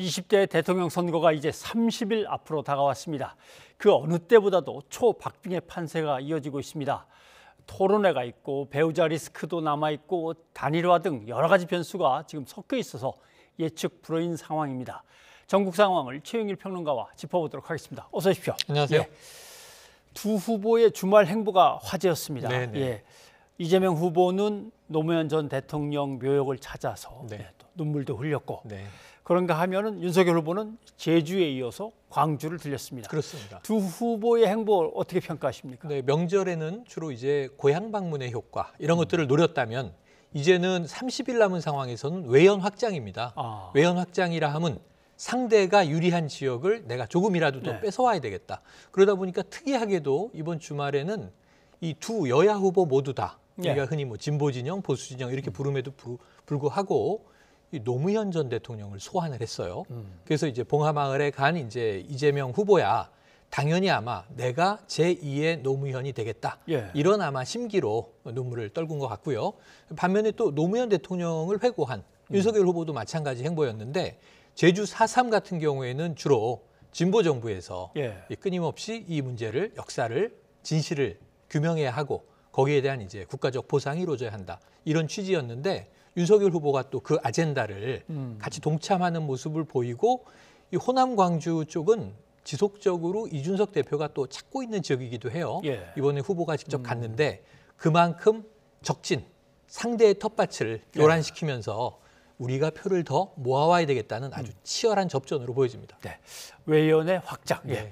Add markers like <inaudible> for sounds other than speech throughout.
20대 대통령 선거가 이제 30일 앞으로 다가왔습니다. 그 어느 때보다도 초박빙의 판세가 이어지고 있습니다. 토론회가 있고 배우자 리스크도 남아 있고 단일화 등 여러 가지 변수가 지금 섞여 있어서 예측 불허인 상황입니다. 전국 상황을 최영일 평론가와 짚어보도록 하겠습니다. 어서 오십시오. 안녕하세요. 예. 두 후보의 주말 행보가 화제였습니다. 네네. 네. 예. 이재명 후보는 노무현 전 대통령 묘역을 찾아서 네. 예, 눈물도 흘렸고 네. 그런가 하면은 윤석열 후보는 제주에 이어서 광주를 들렸습니다. 그렇습니다. 두 후보의 행보 어떻게 평가하십니까? 네, 명절에는 주로 이제 고향 방문의 효과 이런 음. 것들을 노렸다면 이제는 30일 남은 상황에서는 외연 확장입니다. 아. 외연 확장이라 함은 상대가 유리한 지역을 내가 조금이라도 더 네. 뺏어와야 되겠다. 그러다 보니까 특이하게도 이번 주말에는 이 두 여야 후보 모두 다 우리가 예. 흔히 뭐 진보 진영, 보수 진영 이렇게 음. 부름에도 불구하고 노무현 전 대통령을 소환을 했어요. 음. 그래서 이제 봉하마을에 간 이제 이재명 후보야 당연히 아마 내가 제2의 노무현이 되겠다. 예. 이런 아마 심기로 눈물을 떨군 것 같고요. 반면에 또 노무현 대통령을 회고한 음. 윤석열 후보도 마찬가지 행보였는데 제주 4.3 같은 경우에는 주로 진보 정부에서 예. 끊임없이 이 문제를 역사를 진실을 규명해야 하고 거기에 대한 이제 국가적 보상이 이루어져야 한다. 이런 취지였는데 윤석열 후보가 또 그 아젠다를 음. 같이 동참하는 모습을 보이고 이 호남 광주 쪽은 지속적으로 이준석 대표가 또 찾고 있는 지역이기도 해요. 예. 이번에 후보가 직접 음. 갔는데 그만큼 적진 상대의 텃밭을 예. 요란시키면서 예. 우리가 표를 더 모아와야 되겠다는 아주 음. 치열한 접전으로 보여집니다. 네. 외연의 확장. 예. 네.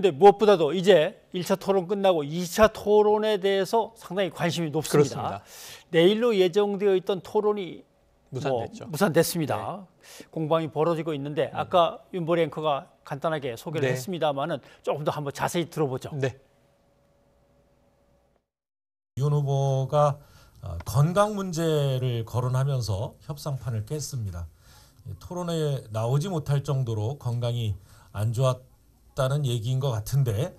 근데 무엇보다도 이제 1차 토론 끝나고 2차 토론에 대해서 상당히 관심이 높습니다. 그렇습니다. 내일로 예정되어 있던 토론이 뭐 무산됐죠. 뭐 무산됐습니다. 네. 공방이 벌어지고 있는데 음. 아까 윤보리 앵커가 간단하게 소개를 네. 했습니다만은 조금 더 한번 자세히 들어보죠. 네. 윤 후보가 어, 건강 문제를 거론하면서 협상판을 깼습니다. 토론에 나오지 못할 정도로 건강이 안 좋았. 없다는 얘기인 것 같은데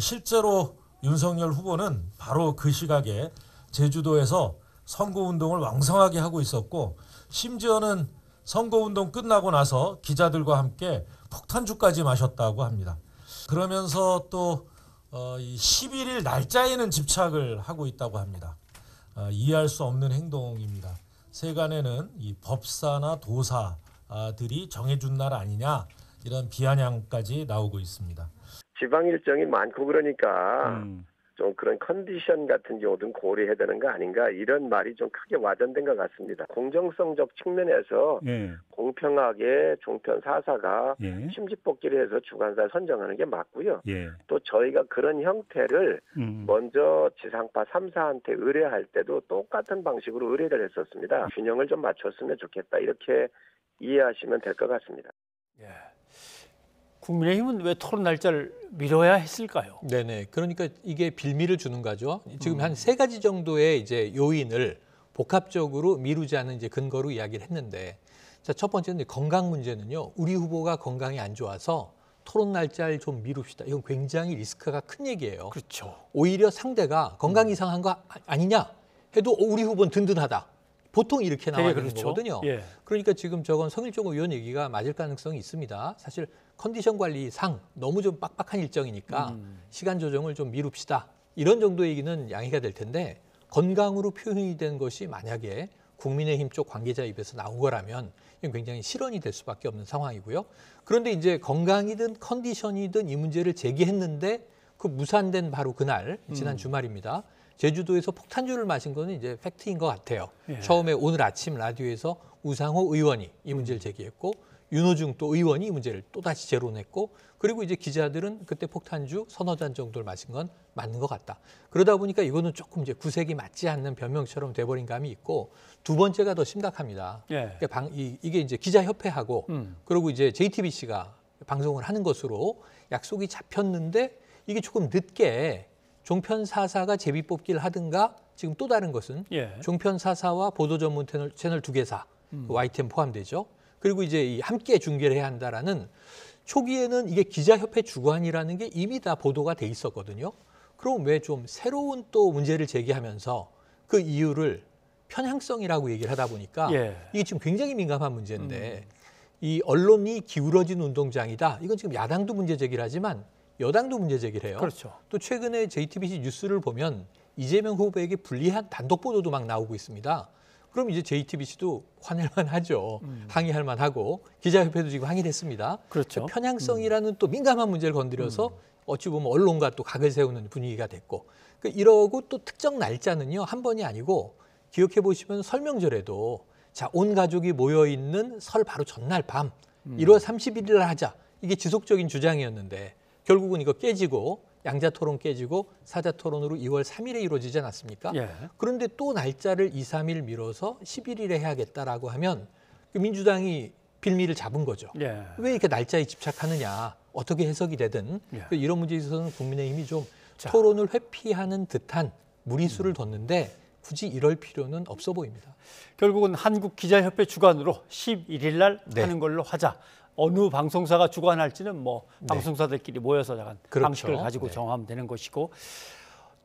실제로 윤석열 후보는 바로 그 시각에 제주도에서 선거운동을 왕성하게 하고 있었고 심지어는 선거운동 끝나고 나서 기자들과 함께 폭탄주까지 마셨다고 합니다. 그러면서 또 11일 어, 날짜에는 집착을 하고 있다고 합니다. 어, 이해할 수 없는 행동입니다. 세간에는 이 법사나 도사들이 정해준 날 아니냐 이런 비아냥까지 나오고 있습니다. 지방 일정이 많고 그러니까 음. 좀 그런 컨디션 같은 경우도 고려해야 되는 거 아닌가 이런 말이 좀 크게 와전된 것 같습니다. 공정성적 측면에서 예. 공평하게 종편 사사가 예. 심지뽑기를 해서 주관사를 선정하는 게 맞고요. 예. 또 저희가 그런 형태를 음. 먼저 지상파 3사한테 의뢰할 때도 똑같은 방식으로 의뢰를 했었습니다. 균형을 좀 맞췄으면 좋겠다 이렇게 이해하시면 될 것 같습니다. 예. 국민의힘은 왜 토론 날짜를 미뤄야 했을까요? 네네. 그러니까 이게 빌미를 주는 거죠. 지금 음. 한세 가지 정도의 이제 요인을 복합적으로 미루지 않은 이제 근거로 이야기를 했는데 자, 첫 번째는 건강 문제는요. 우리 후보가 건강이 안 좋아서 토론 날짜를 좀 미룹시다. 이건 굉장히 리스크가 큰 얘기예요. 그렇죠. 오히려 상대가 건강 음. 이상한 거 아, 아니냐 해도 어, 우리 후보는 든든하다. 보통 이렇게 나와야 되는 그렇죠. 거거든요. 예. 그러니까 지금 저건 성일종 의원 얘기가 맞을 가능성이 있습니다. 사실 컨디션 관리 상 너무 좀 빡빡한 일정이니까 음. 시간 조정을 좀 미룹시다. 이런 정도 얘기는 양해가 될 텐데 건강으로 표현이 된 것이 만약에 국민의힘 쪽 관계자 입에서 나온 거라면 이건 굉장히 실언이 될 수밖에 없는 상황이고요. 그런데 이제 건강이든 컨디션이든 이 문제를 제기했는데 그 무산된 바로 그날 지난 음. 주말입니다. 제주도에서 폭탄주를 마신 거는 이제 팩트인 것 같아요. 예. 처음에 오늘 아침 라디오에서 우상호 의원이 이 문제를 음. 제기했고 윤호중 또 의원이 이 문제를 또다시 제론했고 그리고 이제 기자들은 그때 폭탄주 서너 잔 정도를 마신 건 맞는 것 같다. 그러다 보니까 이거는 조금 이제 구색이 맞지 않는 변명처럼 돼버린 감이 있고 두 번째가 더 심각합니다. 예. 그러니까 방, 이, 게 이제 기자협회하고 음. 그리고 이제 JTBC가 방송을 하는 것으로 약속이 잡혔는데 이게 조금 늦게 종편 사사가 제비 뽑기를 하든가 지금 또 다른 것은 예. 종편 사사와 보도 전문 채널, 채널 두 개사 음. YTN 그 포함되죠. 그리고 이제 이 함께 중계를 해야 한다라는 초기에는 이게 기자협회 주관이라는 게 이미 다 보도가 돼 있었거든요. 그럼 왜 좀 새로운 또 문제를 제기하면서 그 이유를 편향성이라고 얘기를 하다 보니까 예. 이게 지금 굉장히 민감한 문제인데 음. 이 언론이 기울어진 운동장이다. 이건 지금 야당도 문제 제기를 하지만 여당도 문제 제기를 해요. 그렇죠. 또 최근에 JTBC 뉴스를 보면 이재명 후보에게 불리한 단독 보도도 막 나오고 있습니다. 그럼 이제 JTBC도 화낼만 하죠. 음. 항의할 만하고 기자협회도 지금 항의를 했습니다. 그렇죠. 편향성이라는 음. 또 민감한 문제를 건드려서 음. 어찌 보면 언론과 또 각을 세우는 분위기가 됐고 그러니까 이러고 또 특정 날짜는요 한 번이 아니고 기억해 보시면 설명절에도 자 온 가족이 모여 있는 설 바로 전날 밤 음. 1월 31일 날 하자 이게 지속적인 주장이었는데 결국은 이거 깨지고 양자 토론 깨지고 사자 토론으로 2월 3일에 이루어지지 않았습니까? 예. 그런데 또 날짜를 2, 3일 미뤄서 11일에 해야겠다라고 하면 그 민주당이 빌미를 잡은 거죠. 예. 왜 이렇게 날짜에 집착하느냐, 어떻게 해석이 되든 예. 그 이런 문제에 있어서는 국민의힘이 좀 자. 토론을 회피하는 듯한 무리수를 뒀는데 굳이 이럴 필요는 없어 보입니다. 결국은 한국기자협회 주관으로 11일 날 네. 하는 걸로 하자. 어느 방송사가 주관할지는 뭐 네. 방송사들끼리 모여서 약간 그렇죠. 방식을 가지고 네. 정하면 되는 것이고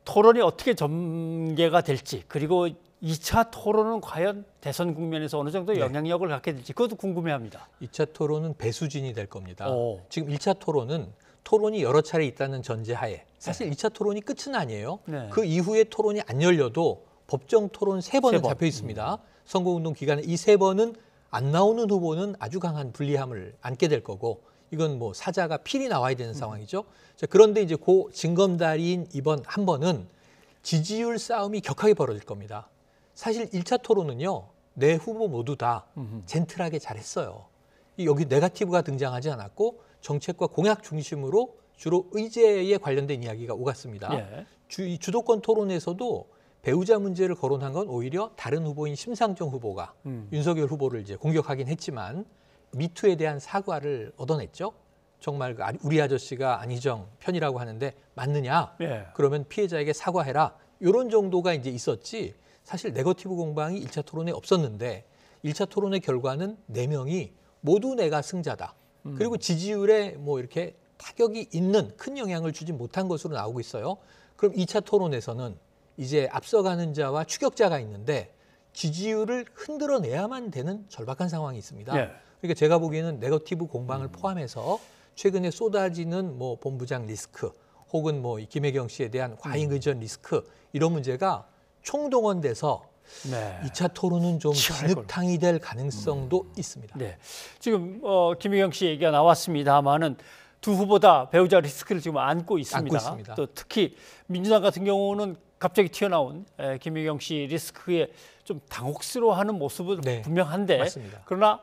토론이 어떻게 전개가 될지 그리고 2차 토론은 과연 대선 국면에서 어느 정도 네. 영향력을 갖게 될지 그것도 궁금해합니다. 2차 토론은 배수진이 될 겁니다. 오. 지금 1차 토론은 토론이 여러 차례 있다는 전제하에 사실 네. 2차 토론이 끝은 아니에요. 네. 그 이후에 토론이 안 열려도 법정 토론 세번은 3번. 잡혀 있습니다. 음. 선거운동 기간에 이3번은 안 나오는 후보는 아주 강한 불리함을 안게 될 거고 이건 뭐 사자가 필이 나와야 되는 음. 상황이죠. 자, 그런데 이제 고 증검다리인 이번 한 번은 지지율 싸움이 격하게 벌어질 겁니다. 사실 1차 토론은요. 내 후보 모두 다 젠틀하게 잘했어요. 여기 네가티브가 등장하지 않았고 정책과 공약 중심으로 주로 의제에 관련된 이야기가 오갔습니다. 예. 주, 주도권 토론에서도 배우자 문제를 거론한 건 오히려 다른 후보인 심상정 후보가 음. 윤석열 후보를 이제 공격하긴 했지만 미투에 대한 사과를 얻어냈죠. 정말 그 우리 아저씨가 안희정 편이라고 하는데 맞느냐? 예. 그러면 피해자에게 사과해라. 이런 정도가 이제 있었지. 사실 네거티브 공방이 1차 토론에 없었는데 1차 토론의 결과는 네명이 모두 내가 승자다. 음. 그리고 지지율에 뭐 이렇게 타격이 있는 큰 영향을 주지 못한 것으로 나오고 있어요. 그럼 2차 토론에서는 이제 앞서가는 자와 추격자가 있는데 지지율을 흔들어내야만 되는 절박한 상황이 있습니다. 예. 그러니까 제가 보기에는 네거티브 공방을 음. 포함해서 최근에 쏟아지는 뭐 본부장 리스크 혹은 뭐 김혜경 씨에 대한 과잉 음. 의전 리스크 이런 문제가 총동원돼서 네. 2차 토론은 좀 진흙탕이 될 가능성도 음. 있습니다. 네. 지금 어, 김혜경 씨 얘기가 나왔습니다만은 두 후보 다 배우자 리스크를 지금 안고 있습니다. 안고 있습니다. 또 특히 민주당 같은 경우는 갑자기 튀어나온 김유경 씨 리스크에 좀 당혹스러워하는 모습은 네, 분명한데 맞습니다. 그러나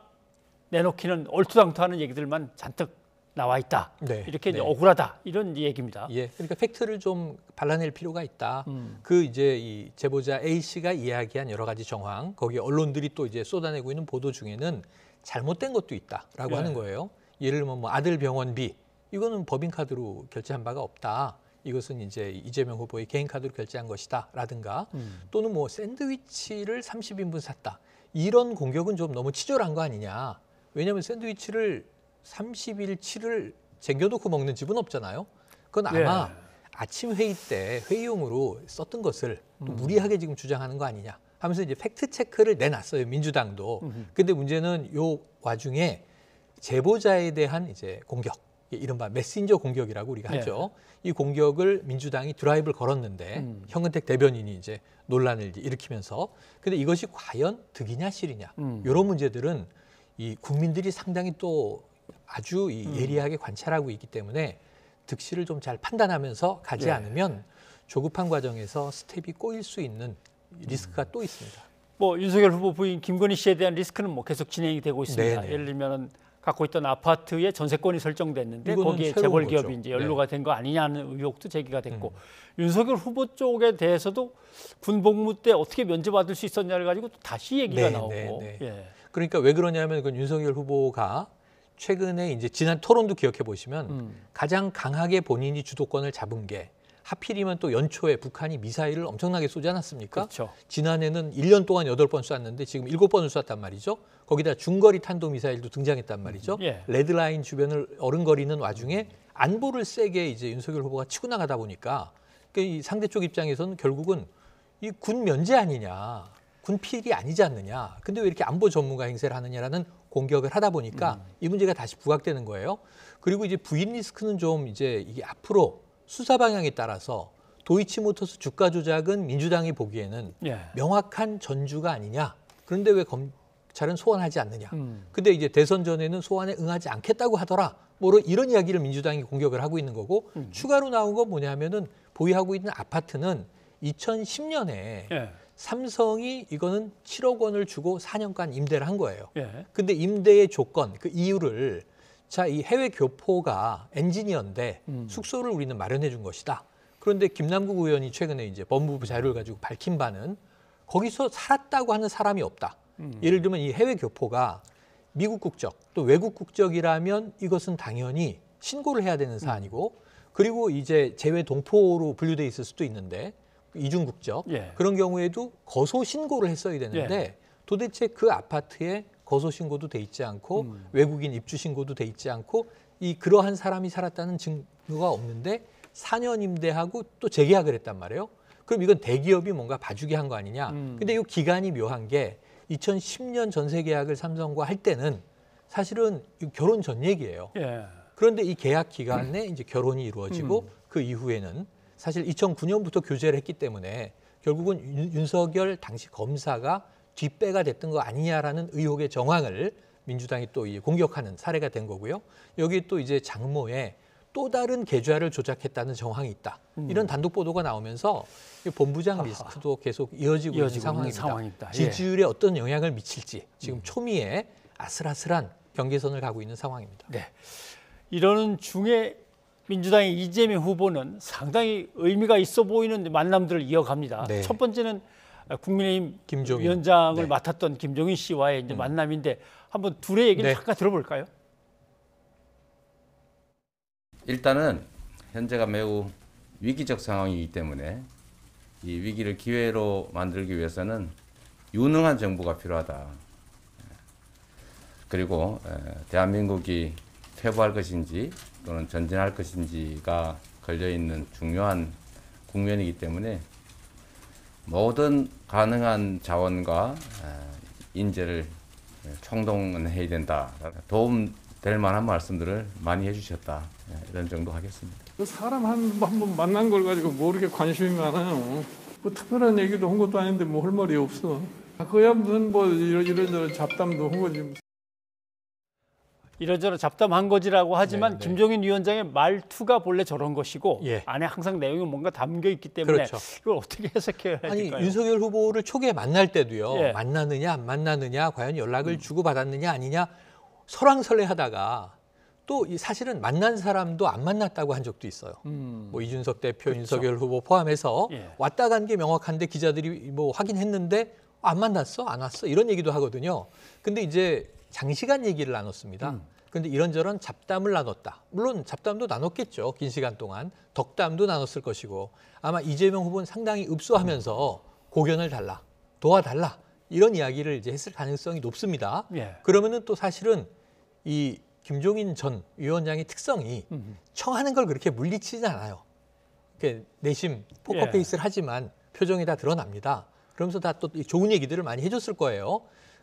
내놓기는 얼토당토하는 얘기들만 잔뜩 나와 있다. 네, 이렇게 네. 억울하다 이런 얘기입니다. 예, 그러니까 팩트를 좀 발라낼 필요가 있다. 음. 그 이제 이 제보자 A 씨가 이야기한 여러 가지 정황, 거기 언론들이 또 이제 쏟아내고 있는 보도 중에는 잘못된 것도 있다라고 예. 하는 거예요. 예를 들면 뭐 아들 병원비 이거는 법인카드로 결제한 바가 없다. 이것은 이제 이재명 후보의 개인 카드로 결제한 것이다라든가 음. 또는 뭐 샌드위치를 30인분 샀다 이런 공격은 좀 너무 치졸한 거 아니냐 왜냐하면 샌드위치를 30일치를 쟁겨놓고 먹는 집은 없잖아요. 그건 예. 아마 예. 아침 회의 때 회의용으로 썼던 것을 또 음. 무리하게 지금 주장하는 거 아니냐 하면서 이제 팩트 체크를 내놨어요 민주당도. 음흠. 근데 문제는 요 와중에 제보자에 대한 이제 공격 예, 이른바 메신저 공격이라고 우리가 네. 하죠. 이 공격을 민주당이 드라이브를 걸었는데 음. 현근택 대변인이 이제 논란을 일으키면서 근데 이것이 과연 득이냐 실이냐 음. 이런 문제들은 이 국민들이 상당히 또 아주 이 음. 예리하게 관찰하고 있기 때문에 득실을 좀 잘 판단하면서 가지 네. 않으면 조급한 과정에서 스텝이 꼬일 수 있는 리스크가 음. 또 있습니다. 뭐 윤석열 후보 부인 김건희 씨에 대한 리스크는 뭐 계속 진행이 되고 있습니다. 네네. 네. 예를 들면 은 갖고 있던 아파트의 전세권이 설정됐는데 거기에 재벌 기업이 이 연루가 네. 된거 아니냐는 의혹도 제기가 됐고 음. 윤석열 후보 쪽에 대해서도 군 복무 때 어떻게 면제받을 수 있었냐를 가지고 또 다시 얘기가 네, 나오고. 네, 네. 예. 그러니까 왜 그러냐면 그 윤석열 후보가 최근에 이제 지난 토론도 기억해 보시면 음. 가장 강하게 본인이 주도권을 잡은 게 하필이면 또 연초에 북한이 미사일을 엄청나게 쏘지 않았습니까? 그렇죠. 지난해는 1년 동안 8번 쐈는데 지금 7번을 쐈단 말이죠. 거기다 중거리 탄도 미사일도 등장했단 말이죠. 예. 레드라인 주변을 어른거리는 와중에 안보를 세게 이제 윤석열 후보가 치고 나가다 보니까 그이 그러니까 상대 쪽 입장에서는 결국은 이 군 면제 아니냐, 군 필이 아니지 않느냐. 근데 왜 이렇게 안보 전문가 행세를 하느냐라는 공격을 하다 보니까 음. 이 문제가 다시 부각되는 거예요. 그리고 이제 부인 리스크는 좀 이제 이게 앞으로 수사 방향에 따라서 도이치모터스 주가 조작은 민주당이 보기에는 예. 명확한 전주가 아니냐. 그런데 왜 검찰은 소환하지 않느냐. 음. 근데 이제 대선 전에는 소환에 응하지 않겠다고 하더라. 뭐 이런 이야기를 민주당이 공격을 하고 있는 거고 음. 추가로 나온 건 뭐냐면은 보유하고 있는 아파트는 2010년에 예. 삼성이 이거는 7억 원을 주고 4년간 임대를 한 거예요. 예. 근데 임대의 조건 그 이유를 자, 이 해외 교포가 엔지니어인데 음. 숙소를 우리는 마련해 준 것이다. 그런데 김남국 의원이 최근에 이제 법무부 자료를 가지고 밝힌 바는 거기서 살았다고 하는 사람이 없다. 음. 예를 들면 이 해외 교포가 미국 국적 또 외국 국적이라면 이것은 당연히 신고를 해야 되는 사안이고 그리고 이제 제외 동포로 분류돼 있을 수도 있는데 이중 국적 예. 그런 경우에도 거소 신고를 했어야 되는데 예. 도대체 그 아파트에 거소 신고도 돼 있지 않고 음. 외국인 입주 신고도 돼 있지 않고 이 그러한 사람이 살았다는 증거가 없는데 4년 임대하고 또 재계약을 했단 말이에요. 그럼 이건 대기업이 뭔가 봐주게 한 거 아니냐. 음. 근데 이 기간이 묘한 게 2010년 전세 계약을 삼성과 할 때는 사실은 결혼 전 얘기예요. 예. 그런데 이 계약 기간에 음. 이제 결혼이 이루어지고 음. 그 이후에는 사실 2009년부터 교제를 했기 때문에 결국은 윤석열 당시 검사가 뒷배가 됐던 거 아니냐라는 의혹의 정황을 민주당이 또 공격하는 사례가 된 거고요. 여기 또 이제 장모의 또 다른 계좌를 조작했다는 정황이 있다. 음. 이런 단독 보도가 나오면서 본부장 리스크도 계속 이어지고, 이어지고 있는 상황이다. 상황이다. 예. 지지율에 예. 어떤 영향을 미칠지 지금 음. 초미에 아슬아슬한 경계선을 가고 있는 상황입니다. 네. 이러는 중에 민주당의 이재명 후보는 상당히 의미가 있어 보이는 만남들을 이어갑니다. 네. 첫 번째는 아, 국민의힘 김종인. 위원장을 네. 맡았던 김종인 씨와의 이제 음. 만남인데 한번 둘의 얘기를 네. 잠깐 들어볼까요? 일단은 현재가 매우 위기적 상황이기 때문에 이 위기를 기회로 만들기 위해서는 유능한 정부가 필요하다. 그리고 대한민국이 퇴보할 것인지 또는 전진할 것인지가 걸려 있는 중요한 국면이기 때문에 모든 가능한 자원과 인재를 총동원해야 된다. 도움 될 만한 말씀들을 많이 해주셨다. 예, 이런 정도 하겠습니다. 그 사람 한 번 만난 걸 가지고 모르게 뭐 관심이 많아요. 뭐 특별한 얘기도 한 것도 아닌데 뭐 할 말이 없어. 그야 아, 무슨 뭐 이런 이런 잡담도 한 거지. 이러저러 잡담한 거지라고 하지만 네네. 네. 김종인 위원장의 말투가 본래 저런 것이고 예. 안에 항상 내용이 뭔가 담겨 있기 때문에 그렇죠. 이걸 어떻게 해석해야 아니, 될까요? 윤석열 후보를 초기에 만날 때도요. 예. 만나느냐 안 만나느냐 과연 연락을 음. 주고받았느냐 아니냐 설왕설래하다가 또 이 사실은 만난 사람도 안 만났다고 한 적도 있어요. 음. 뭐 이준석 대표, 그렇죠. 윤석열 후보 포함해서 예. 왔다 간 게 명확한데 기자들이 뭐 확인했는데 안 만났어, 안 왔어 이런 얘기도 하거든요. 근데 이제 장시간 얘기를 나눴습니다. 음. 그런데 이런저런 잡담을 나눴다. 물론 잡담도 나눴겠죠. 긴 시간 동안 덕담도 나눴을 것이고 아마 이재명 후보는 상당히 읍소하면서 고견을 달라 도와달라 이런 이야기를 이제 했을 가능성이 높습니다. 예. 그러면은 또 사실은 이 김종인 전 위원장의 특성이 청하는 걸 그렇게 물리치지 않아요. 이렇게 내심 포커페이스를 예. 하지만 표정이 다 드러납니다. 그러면서 다 또 좋은 얘기들을 많이 해줬을 거예요.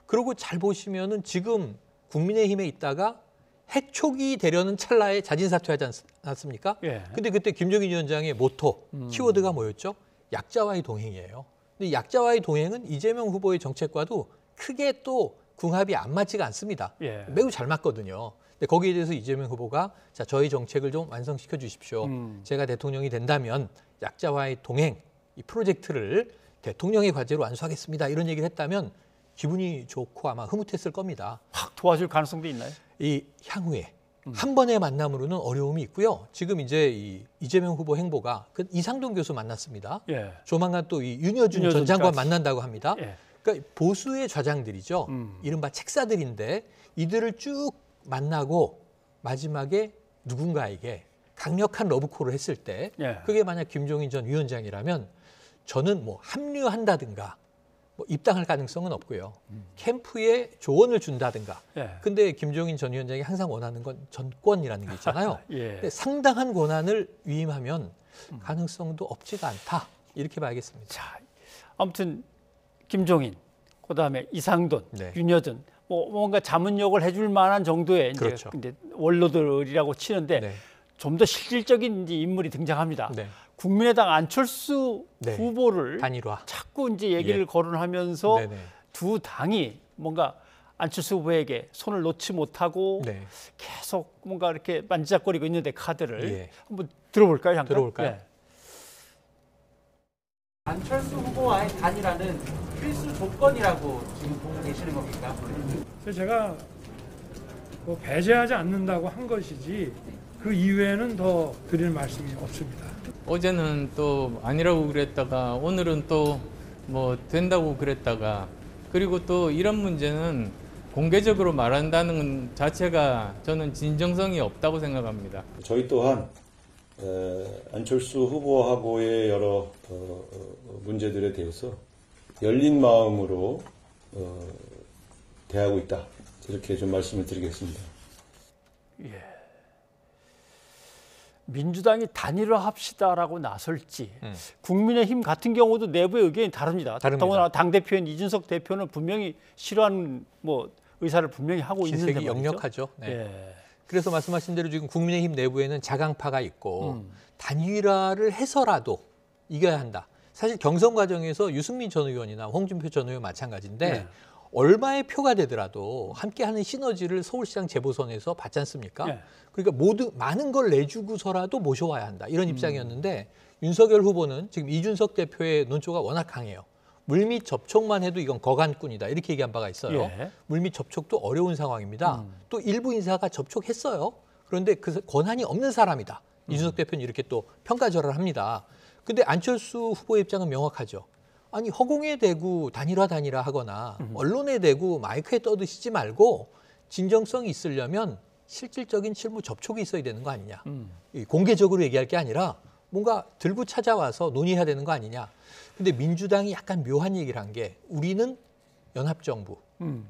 그리고 잘 보시면은 지금 국민의힘에 있다가 해촉이 되려는 찰나에 자진 사퇴하지 않습니까? 예. 근데 그때 김정인 위원장의 모토 음. 키워드가 뭐였죠? 약자와의 동행이에요. 근데 약자와의 동행은 이재명 후보의 정책과도 크게 또 궁합이 안 맞지가 않습니다. 예. 매우 잘 맞거든요. 근데 거기에 대해서 이재명 후보가 자 저희 정책을 좀 완성시켜 주십시오. 음. 제가 대통령이 된다면 약자와의 동행 이 프로젝트를 대통령의 과제로 완수하겠습니다. 이런 얘기를 했다면 기분이 좋고 아마 흐뭇했을 겁니다. 확 도와줄 가능성도 있나요? 이 향후에 음. 한 번의 만남으로는 어려움이 있고요. 지금 이제 이 이재명 후보 행보가 그이상동 교수 만났습니다. 예. 조만간 또 이 윤여준, 윤여준 전 장관 만난다고 합니다. 예. 그러니까 보수의 좌장들이죠. 음. 이른바 책사들인데 이들을 쭉 만나고 마지막에 누군가에게 강력한 러브콜을 했을 때 예. 그게 만약 김종인 전 위원장이라면 저는 뭐 합류한다든가 뭐 입당할 가능성은 없고요. 음. 캠프에 조언을 준다든가. 예. 근데 김종인 전 위원장이 항상 원하는 건 전권이라는 게 있잖아요. <laughs> 예. 근데 상당한 권한을 위임하면 음. 가능성도 없지가 않다. 이렇게 봐야겠습니다. 자, 아무튼 김종인, 그다음에 이상돈, 네. 윤여준 뭐 뭔가 자문역을 해줄 만한 정도의 그렇죠. 이제 원로들이라고 치는데 네. 좀더 실질적인 이제 인물이 등장합니다. 네. 국민의당 안철수 네. 후보를 단일화. 자꾸 이제 얘기를 예. 거론하면서 네네. 네. 두 당이 뭔가 안철수 후보에게 손을 놓지 못하고 네. 계속 뭔가 이렇게 만지작거리고 있는데 카드를 예. 한번 들어볼까요, 잠깐? 들어볼까요? 네. 안철수 후보와의 단일화는 필수 조건이라고 지금 보고 계시는 겁니까? 제가 뭐 배제하지 않는다고 한 것이지 그 이외에는 더 드릴 말씀이 없습니다. 어제는 또 아니라고 그랬다가 오늘은 또 뭐 된다고 그랬다가 그리고 또 이런 문제는 공개적으로 말한다는 자체가 저는 진정성이 없다고 생각합니다. 저희 또한 안철수 후보하고의 여러 어, 어, 문제들에 대해서 열린 마음으로 어, 대하고 있다. 이렇게 좀 말씀을 드리겠습니다. 예. 민주당이 단일화합시다라고 나설지 음. 국민의힘 같은 경우도 내부의 의견이 다릅니다. 다릅니다. 당 대표인 이준석 대표는 분명히 싫어하는 뭐 의사를 분명히 하고 있는데 말이죠. 역력하죠. 네. 예. 그래서 말씀하신 대로 지금 국민의힘 내부에는 자강파가 있고 음. 단일화를 해서라도 이겨야 한다. 사실 경선 과정에서 유승민 전 의원이나 홍준표 전 의원 마찬가지인데 네. 얼마의 표가 되더라도 함께하는 시너지를 서울시장 재보선에서 받지 않습니까? 네. 그러니까 모두 많은 걸 내주고서라도 모셔와야 한다 이런 음. 입장이었는데 음. 윤석열 후보는 지금 이준석 대표의 논조가 워낙 강해요. 물밑 접촉만 해도 이건 거간꾼이다 이렇게 얘기한 바가 있어요. 예. 물밑 접촉도 어려운 상황입니다. 음. 또 일부 인사가 접촉했어요. 그런데 그 권한이 없는 사람이다. 음. 이준석 대표는 이렇게 또 평가절을 합니다. 근데 안철수 후보의 입장은 명확하죠. 아니 허공에 대고 단일화 단일화 하거나 음. 언론에 대고 마이크에 떠드시지 말고 진정성이 있으려면 실질적인 실무 접촉이 있어야 되는 거 아니냐. 음. 공개적으로 얘기할 게 아니라 뭔가 들고 찾아와서 논의해야 되는 거 아니냐. 근데 민주당이 약간 묘한 얘기를 한 게 우리는 연합정부 음.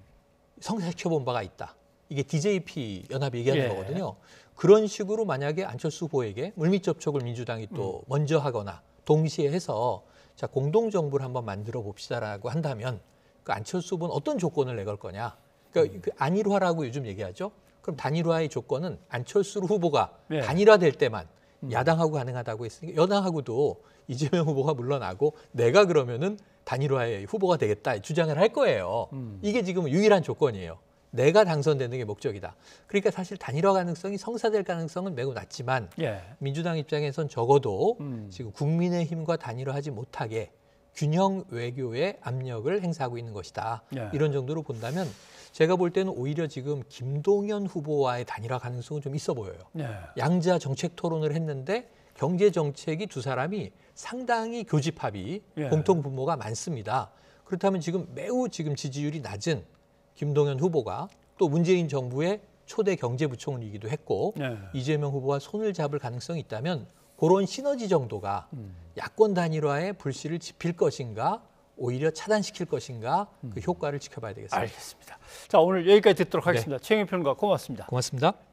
성사시켜본 바가 있다. 이게 DJP 연합이 얘기하는 예. 거거든요. 그런 식으로 만약에 안철수 후보에게 물밑 접촉을 민주당이 또 음. 먼저 하거나 동시에 해서 자 공동 정부를 한번 만들어 봅시다라고 한다면 그 안철수 후보는 어떤 조건을 내걸 거냐? 그러니까 음. 그 안일화라고 요즘 얘기하죠. 그럼 단일화의 조건은 안철수 후보가 네. 단일화될 때만 음. 야당하고 가능하다고 했으니까 여당하고도 이재명 후보가 물러나고 내가 그러면은 단일화의 후보가 되겠다 주장을 할 거예요. 음. 이게 지금 유일한 조건이에요. 내가 당선되는 게 목적이다. 그러니까 사실 단일화 가능성이 성사될 가능성은 매우 낮지만 예. 민주당 입장에선 적어도 음. 지금 국민의힘과 단일화하지 못하게 균형 외교의 압력을 행사하고 있는 것이다. 예. 이런 정도로 본다면 제가 볼 때는 오히려 지금 김동연 후보와의 단일화 가능성은 좀 있어 보여요. 예. 양자 정책 토론을 했는데 경제 정책이 두 사람이 상당히 교집합이 예. 공통 분모가 많습니다. 그렇다면 지금 매우 지금 지지율이 낮은 김동연 후보가 또 문재인 정부의 초대 경제부총리이기도 했고 네. 이재명 후보와 손을 잡을 가능성이 있다면 그런 시너지 정도가 음. 야권 단일화의 불씨를 지필 것인가 오히려 차단시킬 것인가 그 음. 효과를 지켜봐야 되겠습니다. 알겠습니다. 자 오늘 여기까지 듣도록 하겠습니다. 네. 최영희 평론가 고맙습니다. 고맙습니다.